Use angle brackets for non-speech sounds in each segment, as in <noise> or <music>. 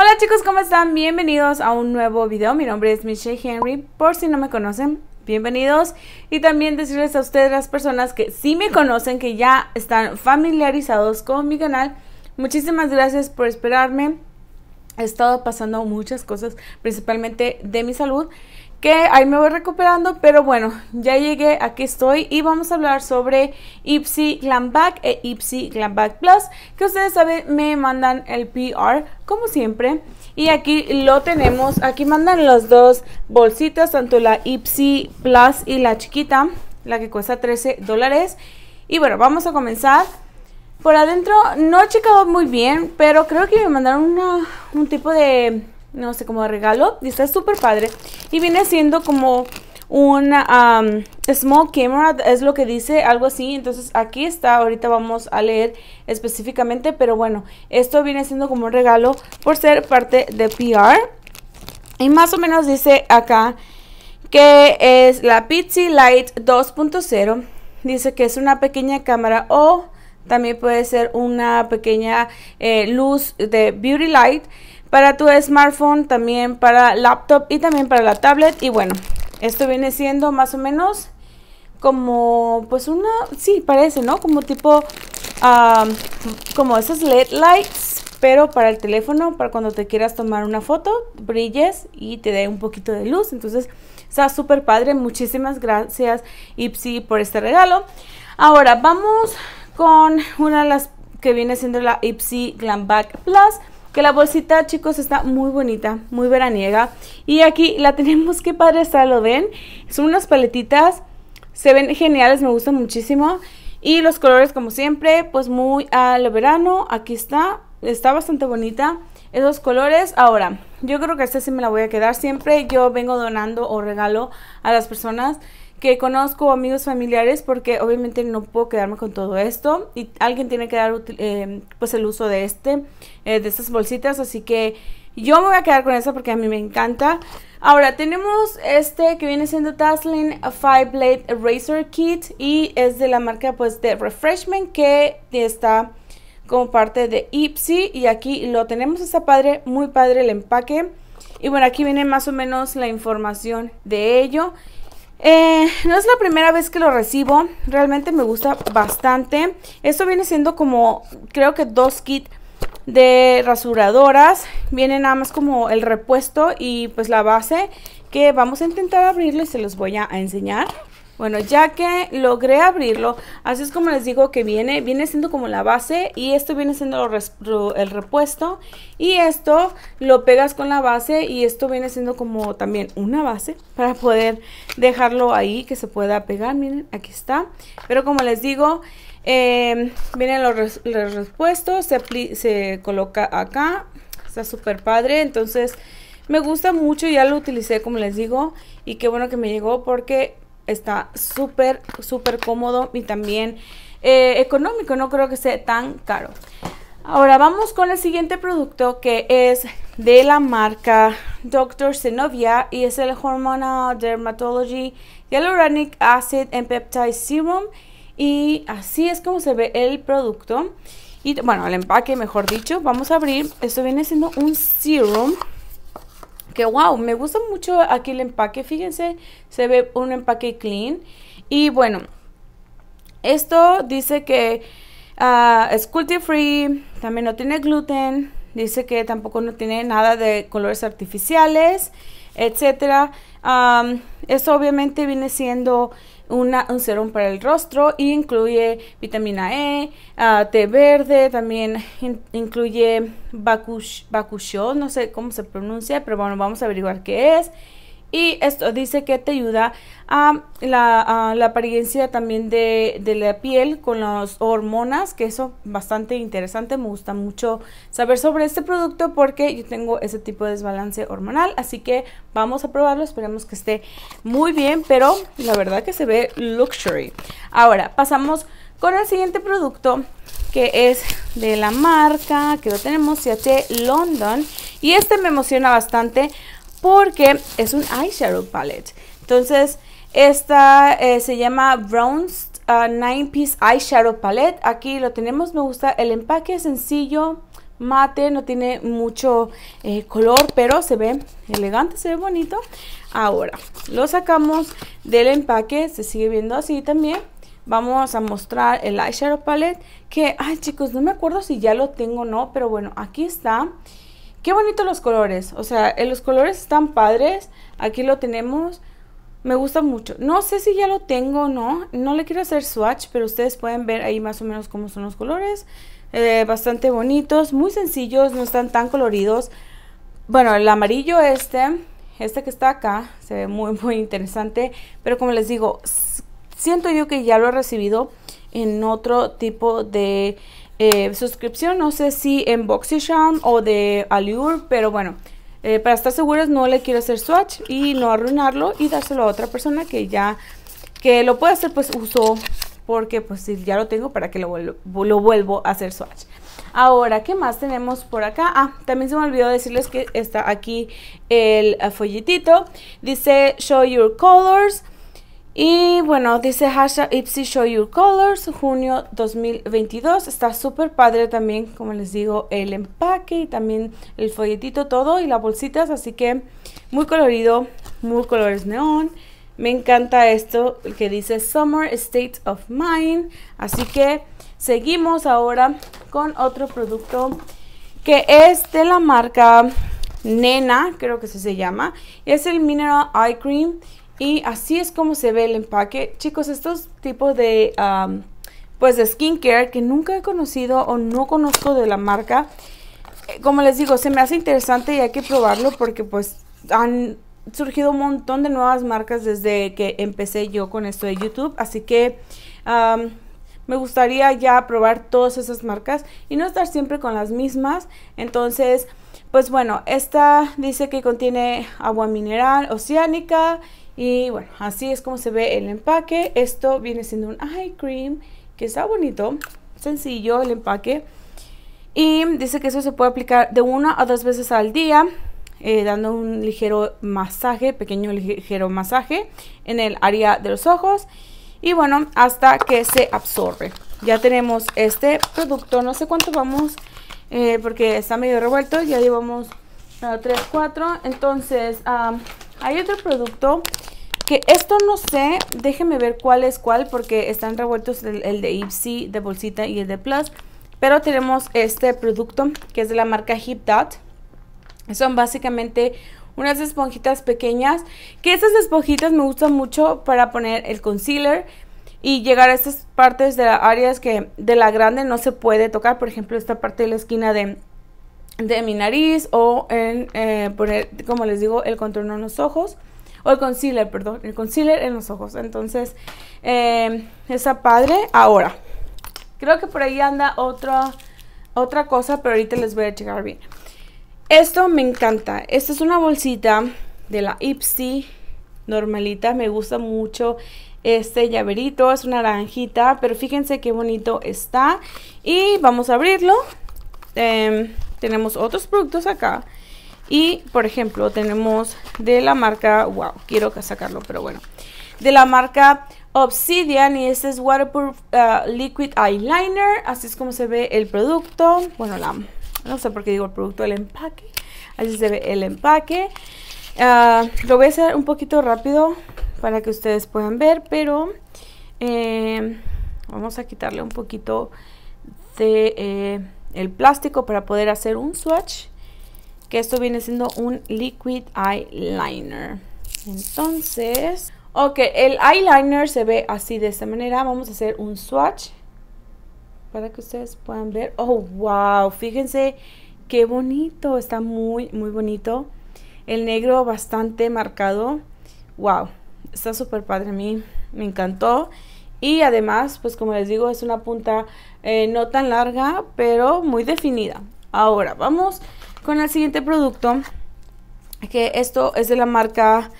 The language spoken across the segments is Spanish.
Hola chicos, ¿cómo están? Bienvenidos a un nuevo video. Mi nombre es Michelle Henry. Por si no me conocen, bienvenidos. Y también decirles a ustedes, las personas que sí me conocen, que ya están familiarizados con mi canal, muchísimas gracias por esperarme. He estado pasando muchas cosas, principalmente de mi salud que ahí me voy recuperando, pero bueno, ya llegué, aquí estoy y vamos a hablar sobre Ipsy Glam Bag e Ipsy Glam Bag Plus, que ustedes saben me mandan el PR como siempre y aquí lo tenemos, aquí mandan los dos bolsitas, tanto la Ipsy Plus y la chiquita, la que cuesta 13 dólares y bueno, vamos a comenzar. Por adentro no he checado muy bien, pero creo que me mandaron un tipo de no sé, como regalo. Y está súper padre. Y viene siendo como una small camera, es lo que dice, algo así. Entonces aquí está, ahorita vamos a leer específicamente, pero bueno, esto viene siendo como un regalo por ser parte de PR. Y más o menos dice acá que es la Pixie Light 2.0. Dice que es una pequeña cámara o también puede ser una pequeña eh, luz de Beauty Light para tu smartphone, también para laptop y también para la tablet. Y bueno, esto viene siendo más o menos como, pues una, sí, parece, ¿no? Como tipo, como esas LED lights, pero para el teléfono, para cuando te quieras tomar una foto, brilles y te dé un poquito de luz. Entonces, está súper padre. Muchísimas gracias, Ipsy, por este regalo. Ahora, vamos con una de las que viene siendo la Ipsy Glam Back Plus la bolsita, chicos, está muy bonita, muy veraniega. Y aquí la <laughs> tenemos, que padre está, ¿lo ven? Son unas paletitas, se ven geniales, me gustan muchísimo. Y los colores, como siempre, pues muy a lo verano, aquí está, está bastante bonita esos colores. Ahora, yo creo que esta sí me la voy a quedar siempre. Yo vengo donando o regalo a las personas que conozco amigos familiares porque obviamente no puedo quedarme con todo esto y alguien tiene que dar eh, pues el uso de este eh, de estas bolsitas así que yo me voy a quedar con esta porque a mí me encanta ahora tenemos este que viene siendo Taslin... Five Blade Eraser Kit y es de la marca pues de Refreshment que está como parte de Ipsy y aquí lo tenemos está padre muy padre el empaque y bueno aquí viene más o menos la información de ello eh, no es la primera vez que lo recibo, realmente me gusta bastante. Esto viene siendo como, creo que dos kits de rasuradoras. Vienen nada más como el repuesto y pues la base que vamos a intentar abrirle y se los voy a enseñar. Bueno, ya que logré abrirlo, así es como les digo que viene, viene siendo como la base y esto viene siendo el repuesto y esto lo pegas con la base y esto viene siendo como también una base para poder dejarlo ahí que se pueda pegar, miren, aquí está. Pero como les digo, viene em, vienen los, repuestos, se, se coloca acá, está súper padre, entonces... Me gusta mucho, ya lo utilicé como les digo y qué bueno que me llegó porque está súper, súper cómodo y también eh, económico, no creo que sea tan caro. Ahora vamos con el siguiente producto que es de la marca Dr. Zenobia. y es el Hormonal Dermatology Hyaluronic Acid and Peptide Serum y así es como se ve el producto y bueno el empaque mejor dicho vamos a abrir esto viene siendo un serum wow, me gusta mucho aquí el empaque, fíjense, se ve un empaque clean. Y bueno, esto dice que ah, es cruelty free, también no tiene gluten, dice que tampoco no tiene nada de colores artificiales, etcétera. Eso obviamente viene siendo una, un serum para el rostro y incluye vitamina E, ah, té verde, también incluye bakush, no sé cómo se pronuncia, pero bueno, vamos a averiguar qué es. Y esto dice que te ayuda a la, apariencia también de, la piel con las hormonas, que eso bastante interesante. Me gusta mucho saber sobre este producto porque yo tengo ese tipo de desbalance hormonal. Así que vamos a probarlo. Esperemos que esté muy bien, pero la verdad que se ve luxury. Ahora, pasamos con el siguiente producto que es de la marca que lo tenemos CH London y este me emociona bastante porque es un eyeshadow palette. Entonces, esta eh, se llama Bronze ah, Nine Piece Eyeshadow Palette. Aquí lo tenemos, me gusta el empaque es sencillo, mate, no tiene mucho eh, color, pero se ve elegante, se ve bonito. Ahora, lo sacamos del empaque, se sigue viendo así también. Vamos a mostrar el eyeshadow palette que, ay chicos, no me acuerdo si ya lo tengo o no, pero bueno, aquí está. Qué bonito los colores. O sea, eh, los colores están padres. Aquí lo tenemos. Me gusta mucho. No sé si ya lo tengo o no. No le quiero hacer swatch, pero ustedes pueden ver ahí más o menos cómo son los colores. Eh, bastante bonitos, muy sencillos, no están tan coloridos. Bueno, el amarillo este, este que está acá, se ve muy, muy interesante. Pero como les digo, siento yo que ya lo he recibido en otro tipo de eh, suscripción, no sé si en BoxyCharm o de Allure, pero bueno, eh, para estar seguros no le quiero hacer swatch y no arruinarlo y dárselo a otra persona que ya, que lo puede hacer pues uso, porque pues ya lo tengo, ¿para que lo vuelvo, lo vuelvo a hacer swatch? Ahora, ¿qué más tenemos por acá? Ah, también se me olvidó decirles que está aquí el ah, folletito. Dice Show Your Colors. Y bueno, dice Hasha Ipsy Show Your Colors, junio 2022. Está súper padre también, como les digo, el empaque y también el folletito, todo y las bolsitas. Así que muy colorido, muy colores neón. Me encanta esto que dice Summer State of Mind. Así que seguimos ahora con otro producto que es de la marca Nena, creo que se llama. Es el Mineral Eye Cream. Y así es como se ve el empaque. Chicos, estos tipos de, pues de skincare que nunca he conocido o no conozco de la marca, eh, como les digo, se me hace interesante y hay que probarlo porque pues han surgido un montón de nuevas marcas desde que empecé yo con esto de YouTube. Así que... me gustaría ya probar todas esas marcas y no estar siempre con las mismas. Entonces, pues bueno, esta dice que contiene agua mineral oceánica y bueno, así es como se ve el empaque. Esto viene siendo un eye cream que está bonito, sencillo el empaque. Y dice que eso se puede aplicar de una a dos veces al día, eh, dando un ligero masaje, pequeño ligero masaje en el área de los ojos. Y bueno, hasta que se absorbe. Ya tenemos este producto, no sé cuánto vamos, eh, porque está medio revuelto, ya llevamos 3, 4. Entonces, ah, hay otro producto que esto no sé, déjenme ver cuál es cuál, porque están revueltos el, de Ipsy, de Bolsita y el de Plus. Pero tenemos este producto que es de la marca Hip Dot. Son básicamente unas esponjitas pequeñas. Que estas esponjitas me gustan mucho para poner el concealer y llegar a estas partes de las áreas que de la grande no se puede tocar. Por ejemplo, esta parte de la esquina de, mi nariz o en eh, poner, como les digo, el contorno en los ojos o el concealer, perdón, el concealer en los ojos. Entonces, em, esa padre. Ahora, creo que por ahí anda otra, otra cosa, pero ahorita les voy a checar bien. Esto me encanta. Esta es una bolsita de la Ipsy normalita. Me gusta mucho este llaverito. Es una naranjita, pero fíjense qué bonito está. Y vamos a abrirlo. Em, tenemos otros productos acá. Y, por ejemplo, tenemos de la marca, wow, quiero sacarlo, pero bueno. De la marca Obsidian y este es Waterproof uh, Liquid Eyeliner. Así es como se ve el producto. Bueno, la, no sé por qué digo el producto, el empaque. Así se ve el empaque. Uh, lo voy a hacer un poquito rápido para que ustedes puedan ver, pero eh, vamos a quitarle un poquito de eh, el plástico para poder hacer un swatch que esto viene siendo un liquid eyeliner. Entonces, ok, el eyeliner se ve así de esta manera. Vamos a hacer un swatch para que ustedes puedan ver. Oh, wow, fíjense qué bonito, está muy, muy bonito. El negro bastante marcado. Wow, está súper padre a mí, me encantó. Y además, pues como les digo, es una punta eh, no tan larga, pero muy definida. Ahora, vamos con el siguiente producto, que esto es de la marca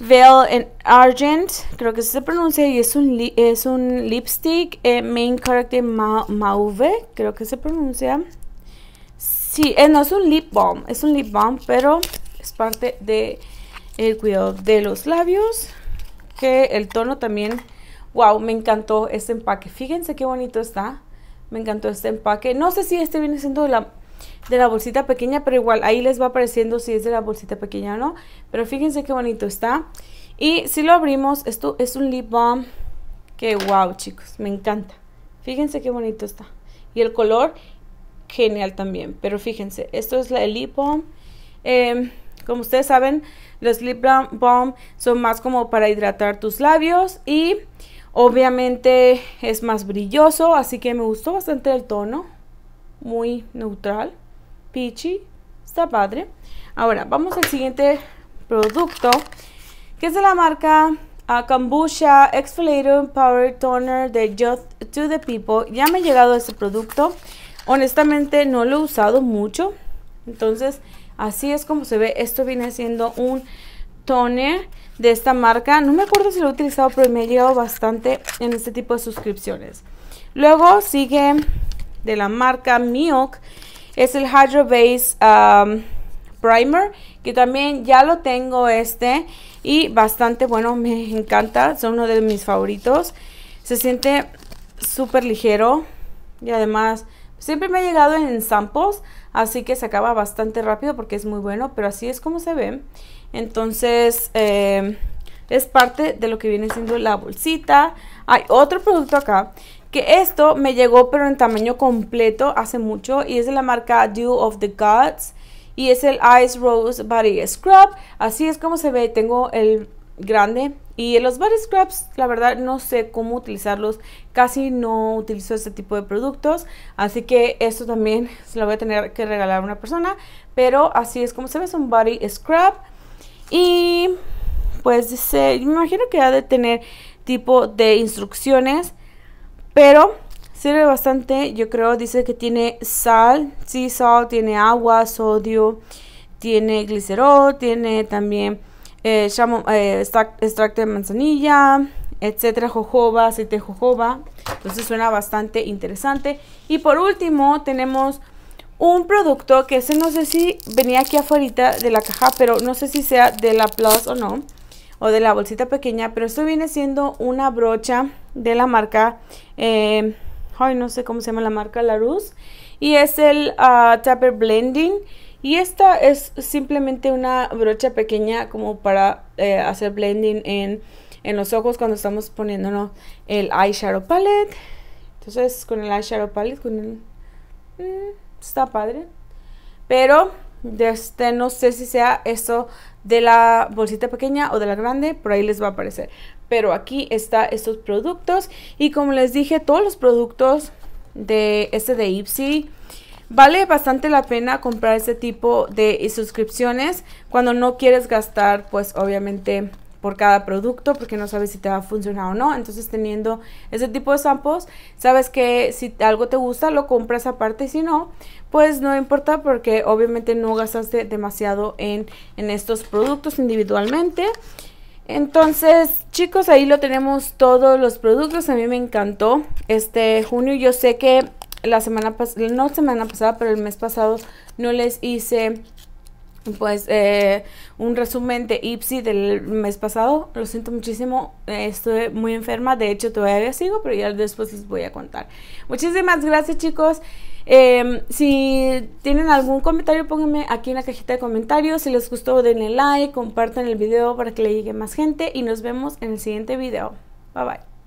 Veil Argent, creo que se pronuncia y es un, es un lipstick eh, Main Character Mauve, creo que se pronuncia. Sí, eh, no es un lip balm, es un lip balm, pero es parte del cuidado de los labios, que el tono también, wow, me encantó este empaque. Fíjense qué bonito está, me encantó este empaque. No sé si este viene siendo de la de la bolsita pequeña, pero igual ahí les va apareciendo si es de la bolsita pequeña o no. Pero fíjense qué bonito está. Y si lo abrimos, esto es un lip balm ¡Qué wow, chicos, me encanta. Fíjense qué bonito está. Y el color, genial también. Pero fíjense, esto es la, el lip balm. Em, como ustedes saben, los lip balm son más como para hidratar tus labios y obviamente es más brilloso, así que me gustó bastante el tono, muy neutral. Está padre. Ahora, vamos al siguiente producto, que es de la marca a ah, Kombucha Exfoliator Power Toner de Just to the People. Ya me ha llegado este producto. Honestamente, no lo he usado mucho. Entonces, así es como se ve. Esto viene siendo un toner de esta marca. No me acuerdo si lo he utilizado, pero me ha llegado bastante en este tipo de suscripciones. Luego sigue de la marca Miok es el Hydro Base um, Primer, que también ya lo tengo este y bastante bueno, me encanta, Es uno de mis favoritos. Se siente súper ligero y además siempre me ha llegado en samples, así que se acaba bastante rápido porque es muy bueno, pero así es como se ve. Entonces... Eh, es parte de lo que viene siendo la bolsita. Hay otro producto acá que esto me llegó pero en tamaño completo hace mucho y es de la marca Dew of the Gods y es el Ice Rose Body Scrub. Así es como se ve, tengo el grande y los body scrubs la verdad no sé cómo utilizarlos casi no utilizo este tipo de productos así que esto también <laughs> se lo voy a tener que regalar a una persona pero así es como se ve es un body scrub y pues dice me imagino que ha de tener tipo de instrucciones pero sirve bastante, yo creo, dice que tiene sal, sí, sal, tiene agua, sodio, tiene glicerol, tiene también eh, eh, extracto de manzanilla, etcétera, jojoba, aceite jojoba. Entonces suena bastante interesante. Y por último tenemos un producto que ese no sé si venía aquí afuera de la caja, pero no sé si sea de la Plus o no o de la bolsita pequeña, pero esto viene siendo una brocha de la marca, eh, ay no sé cómo se llama la marca, La luz y es el ah, Tapper Blending. Y esta es simplemente una brocha pequeña como para eh, hacer blending en, los ojos cuando estamos poniéndonos el eyeshadow palette. Entonces con el eyeshadow palette, con el... Mm, está padre. Pero este, no sé si sea eso de la bolsita pequeña o de la grande, por ahí les va a aparecer. Pero aquí está estos productos y como les dije, todos los productos de este de Ipsy vale bastante la pena comprar este tipo de suscripciones cuando no quieres gastar pues obviamente por cada producto porque no sabes si te va a funcionar o no. Entonces teniendo ese tipo de sampos, sabes que si algo te gusta lo compras aparte y si no, pues no importa porque obviamente no gastaste demasiado en, en estos productos individualmente. Entonces, chicos, ahí lo tenemos todos los productos. A mí me encantó este junio. Yo sé que la semana pasada, no semana pasada, pero el mes pasado no les hice pues eh, un resumen de Ipsy del mes pasado. Lo siento muchísimo, eh, estoy muy enferma, de hecho todavía sigo, pero ya después les voy a contar. Muchísimas gracias chicos. Em, si tienen algún comentario, pónganme aquí en la cajita de comentarios. Si les gustó, denle like, compartan el video para que le llegue más gente y nos vemos en el siguiente video. Bye bye.